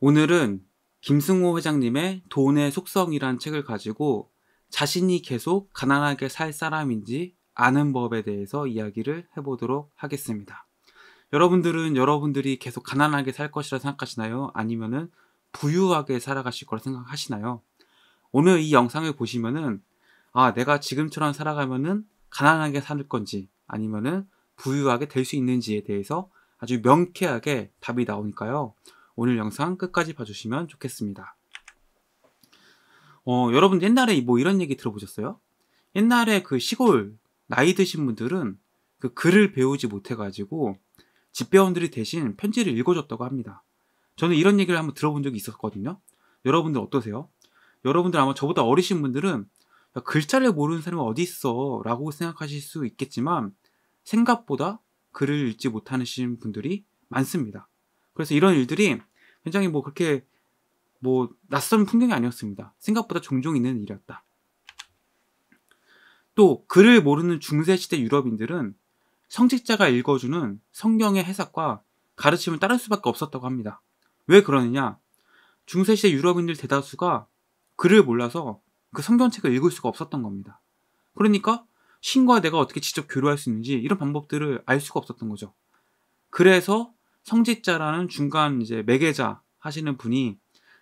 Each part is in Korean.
오늘은 김승호 회장님의 돈의 속성이란 책을 가지고 자신이 계속 가난하게 살 사람인지 아는 법에 대해서 이야기를 해보도록 하겠습니다. 여러분들은 여러분들이 계속 가난하게 살 것이라 생각하시나요? 아니면은 부유하게 살아가실 거라 생각하시나요? 오늘 이 영상을 보시면은 아, 내가 지금처럼 살아가면은 가난하게 살 건지 아니면은 부유하게 될 수 있는지에 대해서 아주 명쾌하게 답이 나오니까요. 오늘 영상 끝까지 봐주시면 좋겠습니다. 어, 여러분 옛날에 뭐 이런 얘기 들어보셨어요? 옛날에 그 시골 나이 드신 분들은 그 글을 배우지 못해가지고 집배원들이 대신 편지를 읽어줬다고 합니다. 저는 이런 얘기를 한번 들어본 적이 있었거든요. 여러분들 어떠세요? 여러분들 아마 저보다 어리신 분들은 야, 글자를 모르는 사람이 어디 있어 라고 생각하실 수 있겠지만 생각보다 글을 읽지 못하시는 분들이 많습니다. 그래서 이런 일들이 굉장히 뭐 그렇게 뭐 낯선 풍경이 아니었습니다. 생각보다 종종 있는 일이었다. 또 글을 모르는 중세시대 유럽인들은 성직자가 읽어주는 성경의 해석과 가르침을 따를 수밖에 없었다고 합니다. 왜 그러느냐? 중세시대 유럽인들 대다수가 글을 몰라서 그 성경책을 읽을 수가 없었던 겁니다. 그러니까 신과 내가 어떻게 직접 교류할 수 있는지 이런 방법들을 알 수가 없었던 거죠. 그래서 성직자라는 중간 이제 매개자 하시는 분이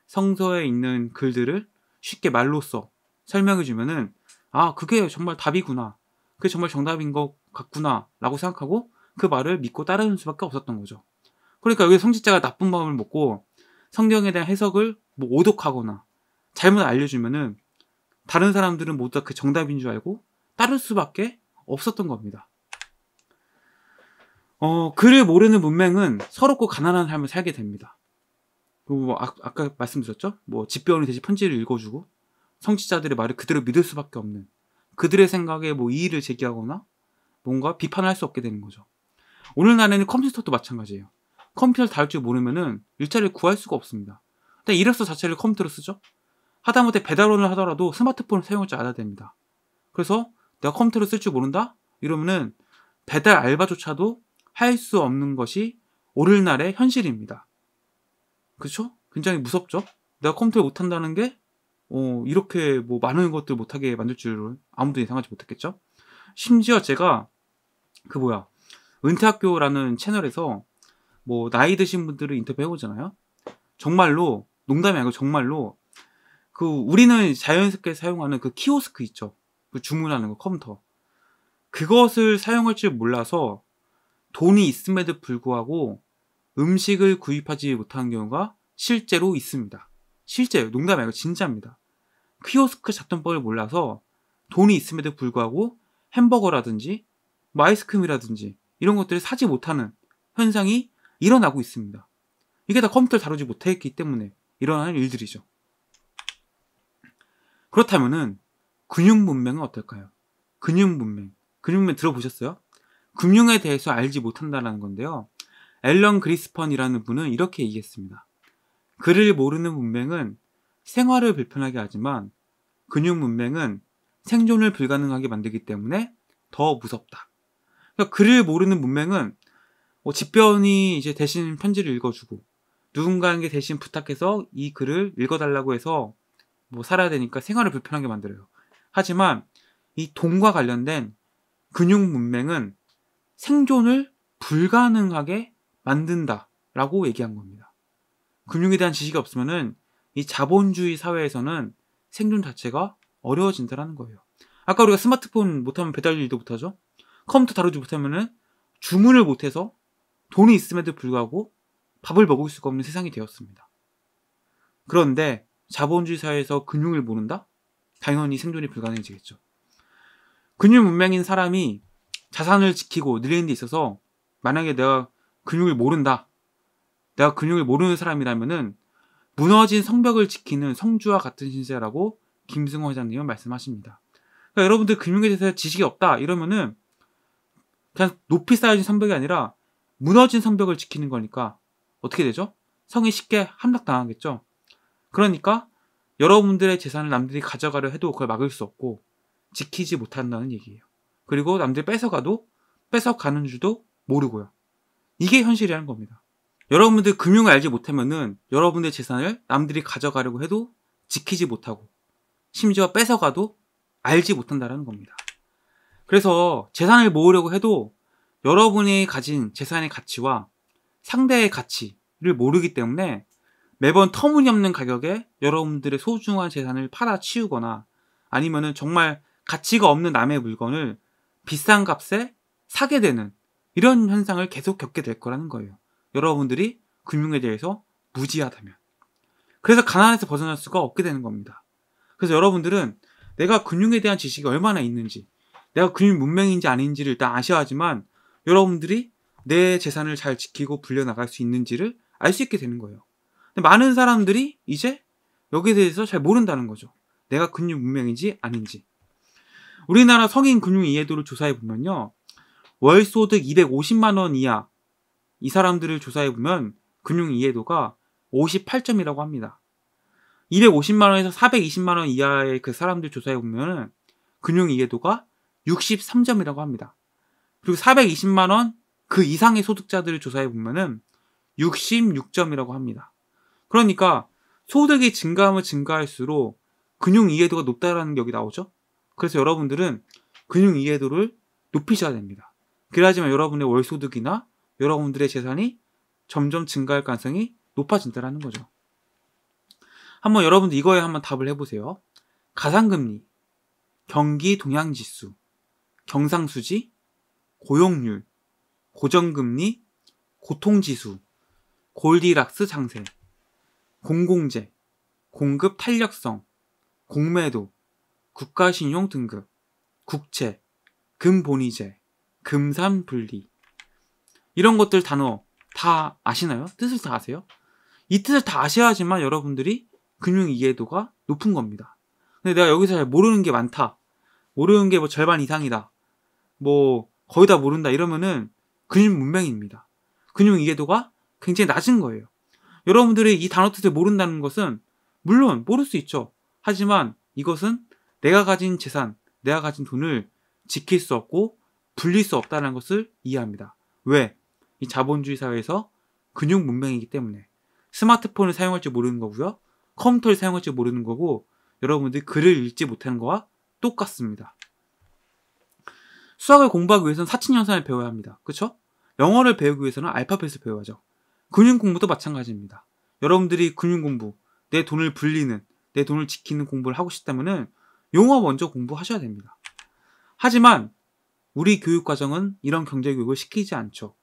성서에 있는 글들을 쉽게 말로써 설명해 주면은 아 그게 정말 답이구나 그게 정말 정답인 것 같구나 라고 생각하고 그 말을 믿고 따르는 수밖에 없었던 거죠 그러니까 여기 성직자가 나쁜 마음을 먹고 성경에 대한 해석을 뭐 오독하거나 잘못 알려주면은 다른 사람들은 모두 다 그 정답인 줄 알고 따를 수밖에 없었던 겁니다 어, 그를 모르는 문맹은 서럽고 가난한 삶을 살게 됩니다. 그리고 뭐 아, 아까 말씀드렸죠? 뭐 집배원이 대신 편지를 읽어주고 성취자들의 말을 그대로 믿을 수밖에 없는 그들의 생각에 뭐 이의를 제기하거나 뭔가 비판을 할 수 없게 되는 거죠. 오늘날에는 컴퓨터도 마찬가지예요. 컴퓨터를 다룰 줄 모르면은 일자리를 구할 수가 없습니다. 일단 이력서 자체를 컴퓨터로 쓰죠. 하다못해 배달원을 하더라도 스마트폰을 사용할 줄 알아야 됩니다. 그래서 내가 컴퓨터를 쓸줄 모른다? 이러면은 배달 알바조차도 할수 없는 것이 오늘날의 현실입니다. 그렇죠? 굉장히 무섭죠? 내가 컴퓨터 를 못한다는 게 어, 이렇게 뭐 많은 것들 못하게 만들 줄 아무도 예상하지 못했겠죠? 심지어 제가 그 뭐야 은퇴학교라는 채널에서 뭐 나이 드신 분들을 인터뷰해보잖아요. 정말로 농담이 아니고 정말로 그 우리는 자연스럽게 사용하는 그 키오스크 있죠. 그 주문하는 거 컴퓨터. 그것을 사용할 줄 몰라서 돈이 있음에도 불구하고 음식을 구입하지 못하는 경우가 실제로 있습니다. 실제요. 농담이 아니고 진짜입니다. 키오스크 작전법을 몰라서 돈이 있음에도 불구하고 햄버거라든지 마이스크림이라든지 이런 것들을 사지 못하는 현상이 일어나고 있습니다. 이게 다 컴퓨터를 다루지 못했기 때문에 일어나는 일들이죠. 그렇다면은 근육 문맹은 어떨까요? 근육 문맹 근육 문맹 들어보셨어요? 금융에 대해서 알지 못한다라는 건데요. 앨런 그리스펀이라는 분은 이렇게 얘기했습니다. 글을 모르는 문맹은 생활을 불편하게 하지만 근육 문맹은 생존을 불가능하게 만들기 때문에 더 무섭다. 그러니까 글을 모르는 문맹은 뭐 집변이 이제 대신 편지를 읽어주고 누군가에게 대신 부탁해서 이 글을 읽어달라고 해서 뭐 살아야 되니까 생활을 불편하게 만들어요. 하지만 이 돈과 관련된 근육 문맹은 생존을 불가능하게 만든다라고 얘기한 겁니다. 금융에 대한 지식이 없으면은 이 자본주의 사회에서는 생존 자체가 어려워진다라는 거예요. 아까 우리가 스마트폰 못하면 배달 일도 못하죠. 컴퓨터 다루지 못하면은 주문을 못해서 돈이 있음에도 불구하고 밥을 먹을 수가 없는 세상이 되었습니다. 그런데 자본주의 사회에서 금융을 모른다? 당연히 생존이 불가능해지겠죠. 금융 문맹인 사람이 자산을 지키고 늘리는 데 있어서 만약에 내가 근육을 모른다. 내가 근육을 모르는 사람이라면은 무너진 성벽을 지키는 성주와 같은 신세라고 김승호 회장님은 말씀하십니다. 그러니까 여러분들 근육에 대해서 지식이 없다 이러면은 그냥 높이 쌓여진 성벽이 아니라 무너진 성벽을 지키는 거니까 어떻게 되죠? 성이 쉽게 함락당하겠죠. 그러니까 여러분들의 재산을 남들이 가져가려 해도 그걸 막을 수 없고 지키지 못한다는 얘기예요. 그리고 남들 뺏어가도 뺏어가는 줄도 모르고요. 이게 현실이라는 겁니다. 여러분들 금융을 알지 못하면은 여러분의 재산을 남들이 가져가려고 해도 지키지 못하고 심지어 뺏어가도 알지 못한다라는 겁니다. 그래서 재산을 모으려고 해도 여러분이 가진 재산의 가치와 상대의 가치를 모르기 때문에 매번 터무니없는 가격에 여러분들의 소중한 재산을 팔아 치우거나 아니면 정말 가치가 없는 남의 물건을 비싼 값에 사게 되는 이런 현상을 계속 겪게 될 거라는 거예요. 여러분들이 금융에 대해서 무지하다면. 그래서 가난에서 벗어날 수가 없게 되는 겁니다. 그래서 여러분들은 내가 금융에 대한 지식이 얼마나 있는지, 내가 금융 문명인지 아닌지를 일단 아셔야 하지만 여러분들이 내 재산을 잘 지키고 불려나갈 수 있는지를 알 수 있게 되는 거예요. 많은 사람들이 이제 여기에 대해서 잘 모른다는 거죠. 내가 금융 문명인지 아닌지. 우리나라 성인 금융 이해도를 조사해 보면요. 월 소득 250만 원 이하 이 사람들을 조사해 보면 금융 이해도가 58점이라고 합니다. 250만 원에서 420만 원 이하의 그 사람들 조사해 보면 금융 이해도가 63점이라고 합니다. 그리고 420만 원 그 이상의 소득자들을 조사해 보면은 66점이라고 합니다. 그러니까 소득이 증가하면 증가할수록 금융 이해도가 높다라는 게 여기 나오죠. 그래서 여러분들은 금융 이해도를 높이셔야 됩니다. 그래야지만 여러분의 월소득이나 여러분들의 재산이 점점 증가할 가능성이 높아진다는 라 거죠. 한번 여러분들 이거에 한번 답을 해보세요. 가상금리, 경기 동향지수, 경상수지, 고용률, 고정금리, 고통지수, 골디락스 장세, 공공재, 공급 탄력성, 공매도, 국가신용 등급, 국채, 금본위제, 금산분리 이런 것들 단어 다 아시나요? 뜻을 다 아세요? 이 뜻을 다 아셔야지만 여러분들이 금융 이해도가 높은 겁니다. 근데 내가 여기서 잘 모르는 게 많다. 모르는 게 뭐 절반 이상이다. 뭐 거의 다 모른다 이러면은 금융 문맹입니다. 금융 이해도가 굉장히 낮은 거예요. 여러분들이 이 단어 뜻을 모른다는 것은 물론 모를 수 있죠. 하지만 이것은 내가 가진 재산, 내가 가진 돈을 지킬 수 없고 불릴 수 없다는 것을 이해합니다. 왜? 이 자본주의 사회에서 근육 문명이기 때문에 스마트폰을 사용할 줄 모르는 거고요. 컴퓨터를 사용할 줄 모르는 거고 여러분들이 글을 읽지 못하는 거와 똑같습니다. 수학을 공부하기 위해서는 사칭연산을 배워야 합니다. 그렇죠? 영어를 배우기 위해서는 알파벳을 배워야죠. 근육 공부도 마찬가지입니다. 여러분들이 근육 공부, 내 돈을 불리는, 내 돈을 지키는 공부를 하고 싶다면은 용어 먼저 공부하셔야 됩니다. 하지만 우리 교육과정은 이런 경제교육을 시키지 않죠.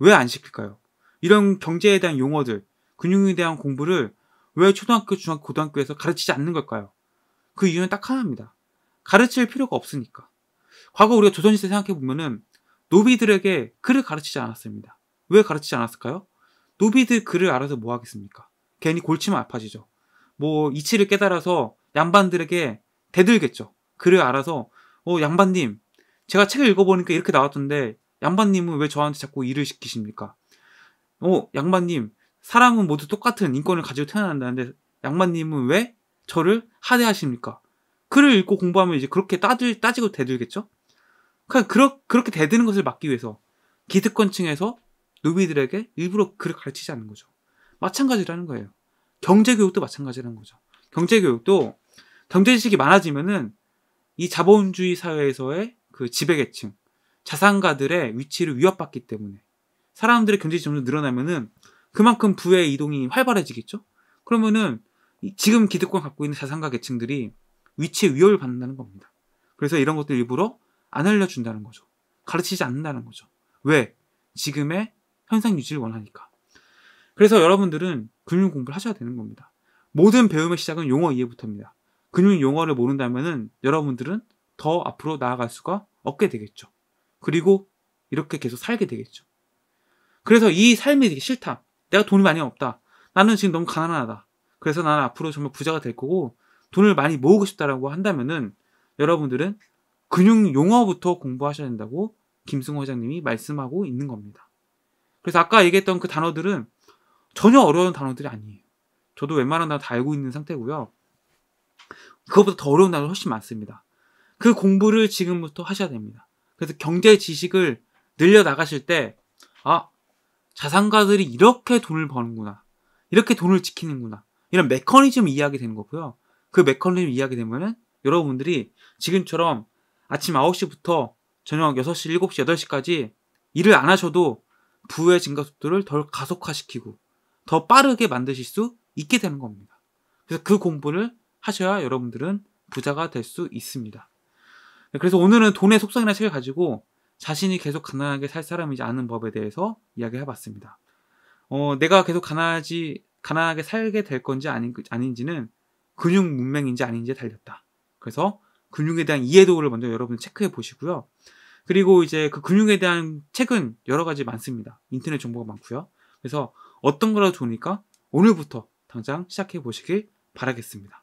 왜 안 시킬까요? 이런 경제에 대한 용어들, 금융에 대한 공부를 왜 초등학교, 중학교, 고등학교에서 가르치지 않는 걸까요? 그 이유는 딱 하나입니다. 가르칠 필요가 없으니까. 과거 우리가 조선시대 생각해보면은 노비들에게 글을 가르치지 않았습니다. 왜 가르치지 않았을까요? 노비들 글을 알아서 뭐 하겠습니까? 괜히 골치만 아파지죠. 뭐 이치를 깨달아서 양반들에게 대들겠죠. 글을 알아서 어 양반님 제가 책을 읽어보니까 이렇게 나왔던데 양반님은 왜 저한테 자꾸 일을 시키십니까? 어 양반님 사람은 모두 똑같은 인권을 가지고 태어난다는데 양반님은 왜 저를 하대하십니까? 글을 읽고 공부하면 이제 그렇게 따질, 따지고 대들겠죠? 그러 그러, 그렇게 대드는 것을 막기 위해서 기득권층에서 누비들에게 일부러 글을 가르치지 않는 거죠. 마찬가지라는 거예요. 경제교육도 마찬가지라는 거죠. 경제교육도 경제 지식이 많아지면은 이 자본주의 사회에서의 그 지배계층, 자산가들의 위치를 위협받기 때문에 사람들의 경제지 점점 늘어나면은 그만큼 부의 이동이 활발해지겠죠? 그러면은 지금 기득권 갖고 있는 자산가 계층들이 위치에 위협을 받는다는 겁니다. 그래서 이런 것들 일부러 안 알려준다는 거죠. 가르치지 않는다는 거죠. 왜? 지금의 현상 유지를 원하니까. 그래서 여러분들은 금융 공부를 하셔야 되는 겁니다. 모든 배움의 시작은 용어 이해부터입니다. 금융 용어를 모른다면 여러분들은 더 앞으로 나아갈 수가 없게 되겠죠. 그리고 이렇게 계속 살게 되겠죠. 그래서 이 삶이 되게 싫다. 내가 돈이 많이 없다. 나는 지금 너무 가난하다. 그래서 나는 앞으로 정말 부자가 될 거고 돈을 많이 모으고 싶다라고 한다면은 여러분들은 금융 용어부터 공부하셔야 된다고 김승호 회장님이 말씀하고 있는 겁니다. 그래서 아까 얘기했던 그 단어들은 전혀 어려운 단어들이 아니에요. 저도 웬만한 단어 다 알고 있는 상태고요. 그것보다 더 어려운 단어 훨씬 많습니다. 그 공부를 지금부터 하셔야 됩니다. 그래서 경제 지식을 늘려 나가실 때, 아, 자산가들이 이렇게 돈을 버는구나. 이렇게 돈을 지키는구나. 이런 메커니즘 이해하게 되는 거고요. 그 메커니즘 이해하게 되면은 여러분들이 지금처럼 아침 9시부터 저녁 6시, 7시, 8시까지 일을 안 하셔도 부의 증가 속도를 덜 가속화시키고 더 빠르게 만드실 수 있게 되는 겁니다. 그래서 그 공부를 하셔야 여러분들은 부자가 될 수 있습니다. 네, 그래서 오늘은 돈의 속성이나 책을 가지고 자신이 계속 가난하게 살 사람이지 않은 법에 대해서 이야기해 봤습니다. 어, 내가 계속 가난하지, 가난하게 살게 될 건지 아닌, 아닌지는 근육 문맹인지 아닌지에 달렸다. 그래서 근육에 대한 이해도를 먼저 여러분 체크해 보시고요. 그리고 이제 그 근육에 대한 책은 여러 가지 많습니다. 인터넷 정보가 많고요. 그래서 어떤 거라도 좋으니까 오늘부터 당장 시작해 보시길 바라겠습니다.